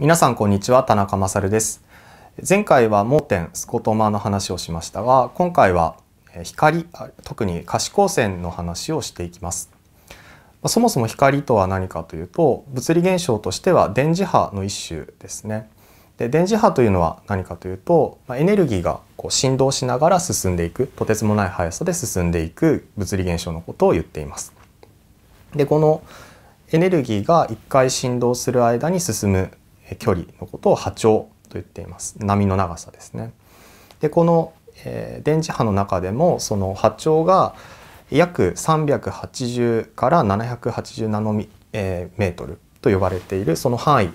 皆さんこんにちは田中勝です前回は盲点スコトマの話をしましたが今回は光特に可視光線の話をしていきますそもそも光とは何かというと物理現象としては電磁波の一種ですねで電磁波というのは何かというとエネルギーがこう振動しながら進んでいくとてつもない速さで進んでいく物理現象のことを言っていますでこのエネルギーが1回振動する間に進む距離のことを波長と言っています波の長さですね。でこの、えー、電磁波の中でもその波長が約380から780ナノミ、えー、メートルと呼ばれているその範囲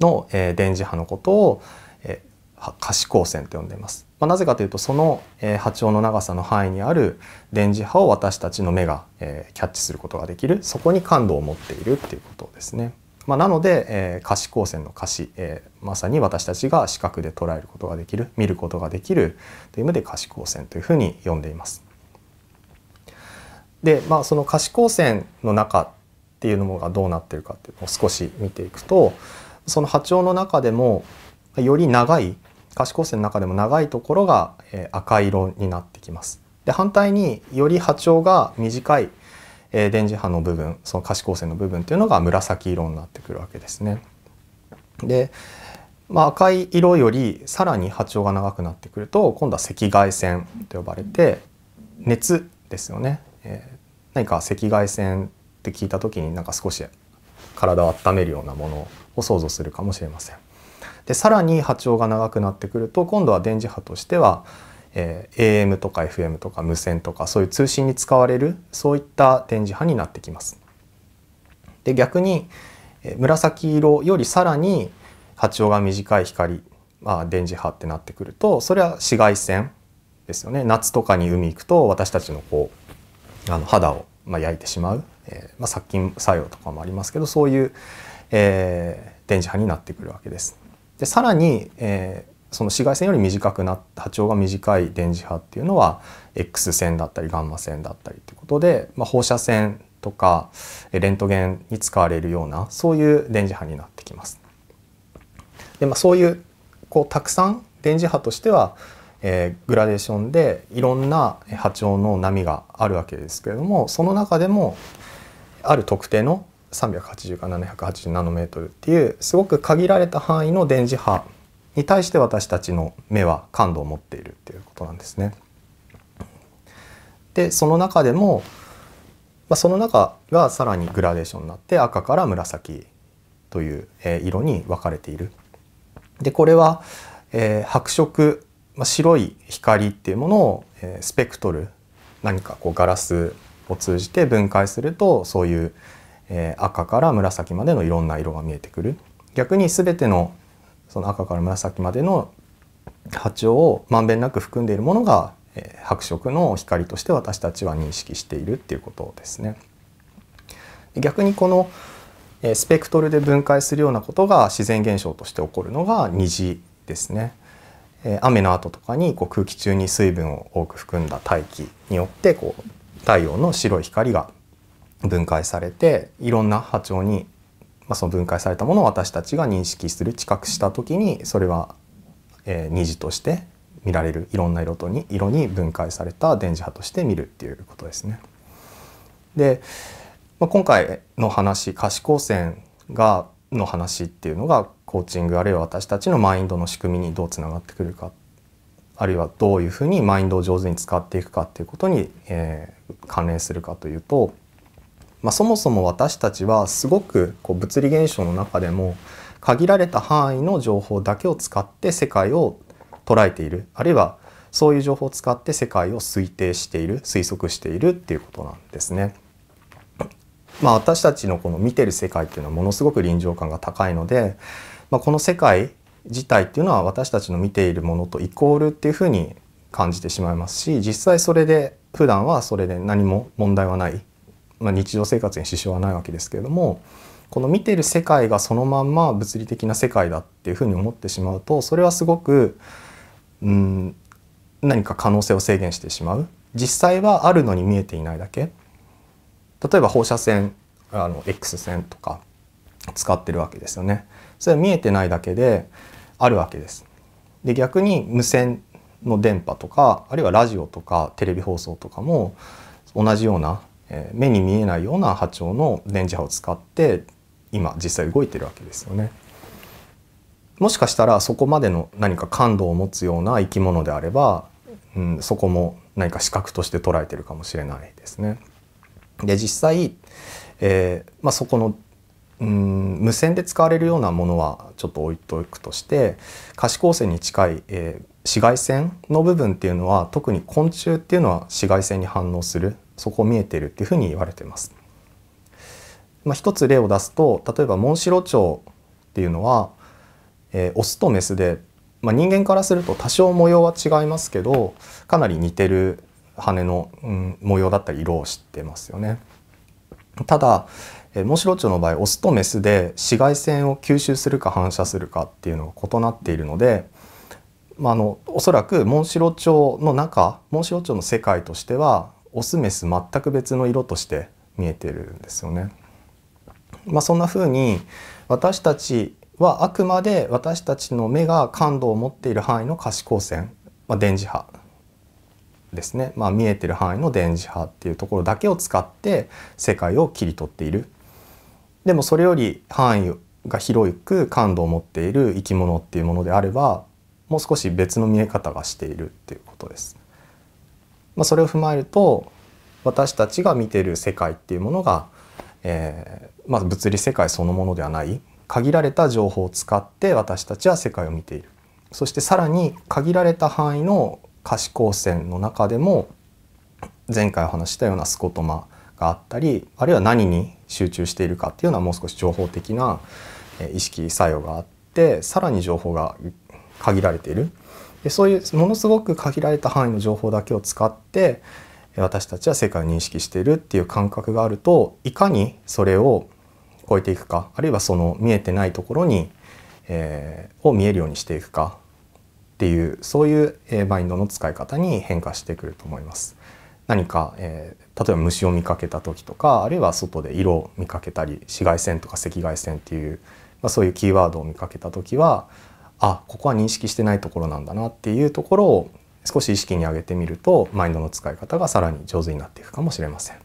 の、えー、電磁波のことを、えー、可視光線と呼んでいます。まあ、なぜかというとその、えー、波長の長さの範囲にある電磁波を私たちの目が、えー、キャッチすることができるそこに感度を持っているっていうことですね。まあ、なので、えー、可視光線の可視、えー、まさに私たちが視覚で捉えることができる見ることができるという意味で可視光線というふうに呼んでいます。で、まあ、その可視光線の中っていうのがどうなってるかっていうのを少し見ていくとその波長の中でもより長い可視光線の中でも長いところが赤色になってきます。で反対により波長が短いえ電磁波の部分その可視光線の部分っていうのが紫色になってくるわけですね。で、まあ、赤い色よりさらに波長が長くなってくると今度は赤外線と呼ばれて熱ですよね、えー、何か赤外線って聞いた時になんか少し体を温めるようなものを想像するかもしれません。でさらに波長が長くなってくると今度は電磁波としてはえー、AM とか FM とか無線とかそういう通信に使われるそういった電磁波になってきます。で逆に、えー、紫色よりさらに波長が短い光、まあ、電磁波ってなってくるとそれは紫外線ですよね夏とかに海行くと私たちのこうあの肌を、まあ、焼いてしまう、えーまあ、殺菌作用とかもありますけどそういう、えー、電磁波になってくるわけです。でさらに、えー、その紫外線より短くなった波長が短い電磁波っていうのは X 線だったりガンマ線だったりということで、まあ、放射線とかレントゲンに使われるようなそういう電磁波になってきます。でまあ、そういうこうたくさん電磁波としては、えー、グラデーションでいろんな波長の波があるわけですけれどもその中でもある特定の380か780ナノメートルっていうすごく限られた範囲の電磁波に対して私たちの目は感度を持っているっていうことなんですね。でその中でも、まあ、その中がさらにグラデーションになって赤から紫という、えー、色に分かれている。でこれは、えー、白色、まあ、白い光っていうものを、えー、スペクトル何かこうガラスを通じて分解するとそういう、えー、赤から紫までのいろんな色が見えてくる。逆に全てのその赤から紫までの波長をまんべんなく含んでいるものが、えー、白色の光として私たちは認識しているっていうことですね。逆にこのスペクトルで分解するようなことが自然現象として起こるのが虹ですね。雨の後とかにこう空気中に水分を多く含んだ大気によってこう太陽の白い光が分解されていろんな波長にまあ、その分解されたものを私たちが認識する知覚した時にそれは、えー、虹として見られるいろんな色とに色に分解された電磁波として見るっていうことですね。で、まあ、今回の話可視光線がの話っていうのがコーチングあるいは私たちのマインドの仕組みにどうつながってくるかあるいはどういうふうにマインドを上手に使っていくかっていうことに、えー、関連するかというとまあ、そもそも私たちはすごくこう物理現象の中でも限られた範囲の情報だけを使って世界を捉えているあるいはそういう情報を使って世界を推定している推測しているっていうことなんですね。まあ、私たちのこの見てる世界っていうのはものすごく臨場感が高いので、まあ、この世界自体っていうのは私たちの見ているものとイコールっていうふうに感じてしまいますし実際それで普段はそれで何も問題はないまあ、日常生活に支障はないわけですけれどもこの見てる世界がそのまんま物理的な世界だっていうふうに思ってしまうとそれはすごくうん何か可能性を制限してしまう実際はあるのに見えていないだけ例えば放射線あの X 線とか使ってるわけですよねそれは見えてないだけであるわけですで逆に無線の電波とかあるいはラジオとかテレビ放送とかも同じような目に見えないような波長の電磁波を使って今実際動いてるわけですよね。もしかしたらそこまでの何か感度を持つような生き物であれば、うん、そこも何か視覚として捉えてるかもしれないですね。で実際、えー、まあ、そこの、うん、無線で使われるようなものはちょっと置いておくとして可視光線に近い、えー、紫外線の部分っていうのは特に昆虫っていうのは紫外線に反応するそこ見えてるっていうふうに言われてます。まあ、一つ例を出すと例えばモンシロチョウっていうのは、えー、オスとメスで、まあ、人間からすると多少模様は違いますけどかなり似てる羽の、うん、模様だったり色を知ってますよね。ただ、えモンシロチョウの場合オスとメスで紫外線を吸収するか反射するかっていうのが異なっているので、まあ、あのおそらくモンシロチョウの中モンシロチョウの世界としてはオスメス全く別の色として見えてるんですよね。まあ、そんな風に私たちはあくまで私たちの目が感度を持っている範囲の可視光線、まあ、電磁波ですね、まあ、見えてる範囲の電磁波っていうところだけを使って世界を切り取っている。でもそれより範囲が広く感度を持っている生き物っていうものであればもう少し別の見え方がしているっていうことです。まあ、それを踏まえると私たちが見てる世界っていうものが、えー、まあ、物理世界そのものではない限られた情報を使って私たちは世界を見ているそしてさらに限られた範囲の可視光線の中でも前回お話したようなスコトマがあったりあるいは何に集中しているかっていうのはもう少し情報的な意識作用があってさらに情報が限られているでそういうものすごく限られた範囲の情報だけを使って私たちは世界を認識しているっていう感覚があるといかにそれを超えていくかあるいはその見えてないところに、えー、を見えるようにしていくかっていうそういう、えマインドの使い方に変化してくると思います。何か、えー、例えば虫を見かけた時とかあるいは外で色を見かけたり紫外線とか赤外線っていう、まあ、そういうキーワードを見かけた時はあここは認識してないところなんだなっていうところを少し意識に上げてみるとマインドの使い方がさらに上手になっていくかもしれません。